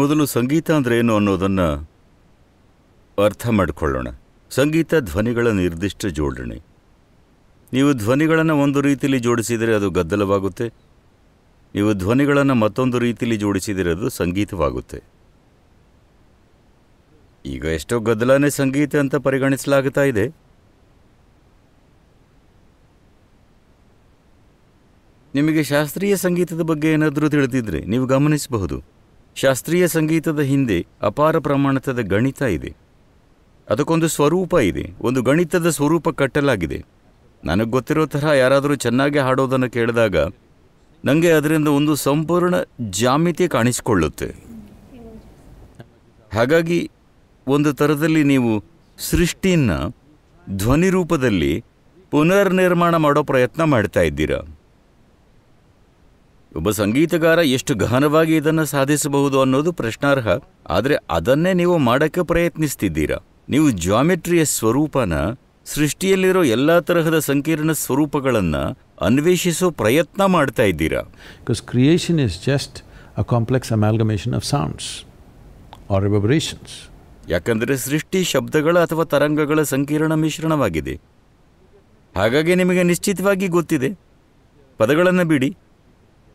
ಮೊದಲು ಸಂಗೀತ ಏನು ಅನ್ನೋದನ್ನು ಅರ್ಥ ಮಾಡಿಕೊಳ್ಳೋಣ ಸಂಗೀತ ಧ್ವನಿಗಳ ನಿರ್ದಿಷ್ಟ ಜೋಡಣೆ ನೀವು ಧ್ವನಿಗಳನ್ನು ಒಂದು ರೀತಿಯಲ್ಲಿ ಜೋಡಿಸಿದರೆ ಅದು ಗದ್ದಲವಾಗುತ್ತೆ ನೀವು ಧ್ವನಿಗಳನ್ನು ಮತ್ತೊಂದು ರೀತಿಯಲ್ಲಿ ಜೋಡಿಸಿದರೆ ಅದು ಸಂಗೀತವಾಗುತ್ತೆ ಈಗ ಎಷ್ಟೋ ಗದ್ದಲನೇ ಸಂಗೀತ ಅಂತ ಪರಿಗಣಿಸಲಾಗುತ್ತಾ ಇದೆ ನಿಮಗೆ ಶಾಸ್ತ್ರೀಯ ಸಂಗೀತದ ಬಗ್ಗೆ ಏನಾದರೂ ತಿಳಿದಿದ್ರೆ ನೀವು ಗಮನಿಸಬಹುದು ಶಾಸ್ತ್ರೀಯ ಸಂಗೀತದ ಹಿಂದೆ ಅಪಾರ ಪ್ರಮಾಣದ ಗಣಿತ ಇದೆ ಅದಕ್ಕೊಂದು ಸ್ವರೂಪ ಇದೆ ಒಂದು ಗಣಿತದ ಸ್ವರೂಪ ಕಟ್ಟಲಾಗಿದೆ ನನಗೆ ಗೊತ್ತಿರೋ ಥರ ಯಾರಾದರೂ ಚೆನ್ನಾಗಿ ಹಾಡೋದನ್ನು ಕೇಳಿದಾಗ ನನಗೆ ಅದರಿಂದ ಒಂದು ಸಂಪೂರ್ಣ ಜಾಮಿತಿ ಕಾಣಿಸಿಕೊಳ್ಳುತ್ತೆ ಹಾಗಾಗಿ ಒಂದು ಥರದಲ್ಲಿ ನೀವು ಸೃಷ್ಟಿಯನ್ನು ಧ್ವನಿ ರೂಪದಲ್ಲಿ ಪುನರ್ನಿರ್ಮಾಣ ಮಾಡೋ ಪ್ರಯತ್ನ ಮಾಡ್ತಾ ಇದ್ದೀರಾ ಒಬ್ಬ ಸಂಗೀತಗಾರ ಎಷ್ಟು ಗಹನವಾಗಿ ಇದನ್ನು ಸಾಧಿಸಬಹುದು ಅನ್ನೋದು ಪ್ರಶ್ನಾರ್ಹ ಆದರೆ ಅದನ್ನೇ ನೀವು ಮಾಡಕ್ಕೆ ಪ್ರಯತ್ನಿಸ್ತಿದ್ದೀರಾ ನೀವು ಜಾಮೆಟ್ರಿಯ ಸ್ವರೂಪನ ಸೃಷ್ಟಿಯಲ್ಲಿರೋ ಎಲ್ಲ ತರಹದ ಸಂಕೀರ್ಣ ಸ್ವರೂಪಗಳನ್ನು ಅನ್ವೇಷಿಸೋ ಪ್ರಯತ್ನ ಮಾಡ್ತಾ ಇದ್ದೀರಾ because creation is just a complex amalgamation of sounds or vibrations ಯಾಕಂದರೆ ಸೃಷ್ಟಿ ಶಬ್ದಗಳ ಅಥವಾ ತರಂಗಗಳ ಸಂಕೀರ್ಣ ಮಿಶ್ರಣವಾಗಿದೆ ಹಾಗಾಗಿ ನಿಮಗೆ ನಿಶ್ಚಿತವಾಗಿ ಗೊತ್ತಿದೆ ಪದಗಳನ್ನು ಬಿಡಿ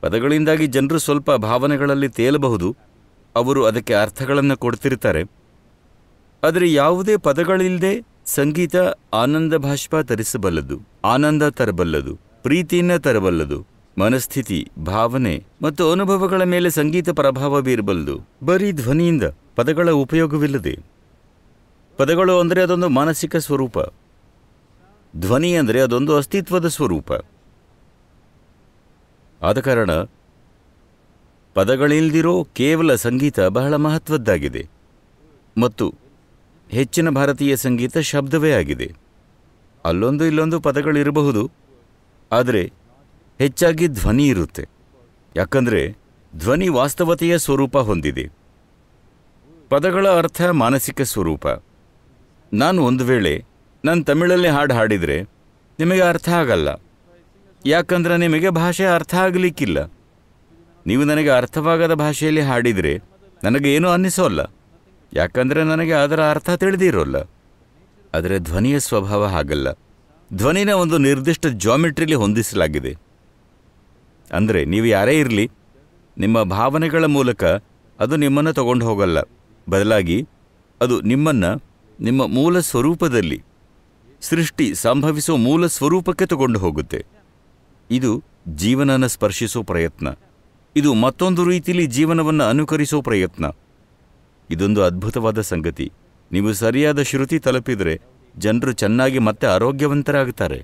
ಪದಗಳಿಂದಾಗಿ ಜನರು ಸ್ವಲ್ಪ ಭಾವನೆಗಳಲ್ಲಿ ತೇಲಬಹುದು ಅವರು ಅದಕ್ಕೆ ಅರ್ಥಗಳನ್ನು ಕೊಡ್ತಿರ್ತಾರೆ ಆದರೆ ಯಾವುದೇ ಪದಗಳಿಲ್ಲದೆ ಸಂಗೀತ ಆನಂದ ಭಾಷ್ಪ ತರಿಸಬಲ್ಲದು ಆನಂದ ತರಬಲ್ಲದು ಪ್ರೀತಿಯನ್ನು ತರಬಲ್ಲದು ಮನಸ್ಥಿತಿ ಭಾವನೆ ಮತ್ತು ಅನುಭವಗಳ ಮೇಲೆ ಸಂಗೀತ ಪ್ರಭಾವ ಬೀರಬಲ್ಲದು ಬರೀ ಧ್ವನಿಯಿಂದ ಪದಗಳ ಉಪಯೋಗವಿಲ್ಲದೆ ಪದಗಳು ಅಂದರೆ ಅದೊಂದು ಮಾನಸಿಕ ಸ್ವರೂಪ ಧ್ವನಿ ಅಂದರೆ ಅದೊಂದು ಅಸ್ತಿತ್ವದ ಸ್ವರೂಪ ಆದ ಕಾರಣ ಪದಗಳಿಲ್ದಿರೋ ಕೇವಲ ಸಂಗೀತ ಬಹಳ ಮಹತ್ವದ್ದಾಗಿದೆ ಮತ್ತು ಹೆಚ್ಚಿನ ಭಾರತೀಯ ಸಂಗೀತ ಶಬ್ದವೇ ಆಗಿದೆ ಅಲ್ಲೊಂದು ಇಲ್ಲೊಂದು ಪದಗಳಿರಬಹುದು ಆದರೆ ಹೆಚ್ಚಾಗಿ ಧ್ವನಿ ಇರುತ್ತೆ ಯಾಕಂದರೆ ಧ್ವನಿ ವಾಸ್ತವತೆಯ ಸ್ವರೂಪ ಹೊಂದಿದೆ ಪದಗಳ ಅರ್ಥ ಮಾನಸಿಕ ಸ್ವರೂಪ ನಾನು ಒಂದು ವೇಳೆ ನಾನು ತಮಿಳಲ್ಲಿ ಹಾಡು ಹಾಡಿದರೆ ನಿಮಗೆ ಅರ್ಥ ಆಗಲ್ಲ ಯಾಕಂದ್ರೆ ನಿಮಗೆ ಭಾಷೆ ಅರ್ಥ ಆಗಲಿಕ್ಕಿಲ್ಲ ನೀವು ನನಗೆ ಅರ್ಥವಾಗದ ಭಾಷೆಯಲ್ಲಿ ಹಾಡಿದರೆ ನನಗೇನೂ ಅನ್ನಿಸೋಲ್ಲ ಯಾಕಂದರೆ ನನಗೆ ಅದರ ಅರ್ಥ ತಿಳಿದಿರೋಲ್ಲ ಆದರೆ ಧ್ವನಿಯ ಸ್ವಭಾವ ಹಾಗಲ್ಲ ಧ್ವನಿನ ಒಂದು ನಿರ್ದಿಷ್ಟ ಜಾಮೆಟ್ರಿಲಿ ಹೊಂದಿಸಲಾಗಿದೆ ಅಂದರೆ ನೀವು ಯಾರೇ ಇರಲಿ ನಿಮ್ಮ ಭಾವನೆಗಳ ಮೂಲಕ ಅದು ನಿಮ್ಮನ್ನು ತಗೊಂಡು ಹೋಗಲ್ಲ ಬದಲಾಗಿ ಅದು ನಿಮ್ಮನ್ನು ನಿಮ್ಮ ಮೂಲ ಸ್ವರೂಪದಲ್ಲಿ ಸೃಷ್ಟಿ ಸಂಭವಿಸುವ ಮೂಲ ಸ್ವರೂಪಕ್ಕೆ ತಗೊಂಡು ಹೋಗುತ್ತೆ ಇದು ಜೀವನನ ಸ್ಪರ್ಶಿಸೋ ಪ್ರಯತ್ನ ಇದು ಮತ್ತೊಂದು ರೀತಿಯಲ್ಲಿ ಜೀವನವನ್ನು ಅನುಕರಿಸೋ ಪ್ರಯತ್ನ ಇದೊಂದು ಅದ್ಭುತವಾದ ಸಂಗತಿ ನೀವು ಸರಿಯಾದ ಶ್ರುತಿ ತಲುಪಿದರೆ ಜನರು ಚೆನ್ನಾಗಿ ಮತ್ತೆ ಆರೋಗ್ಯವಂತರಾಗುತ್ತಾರೆ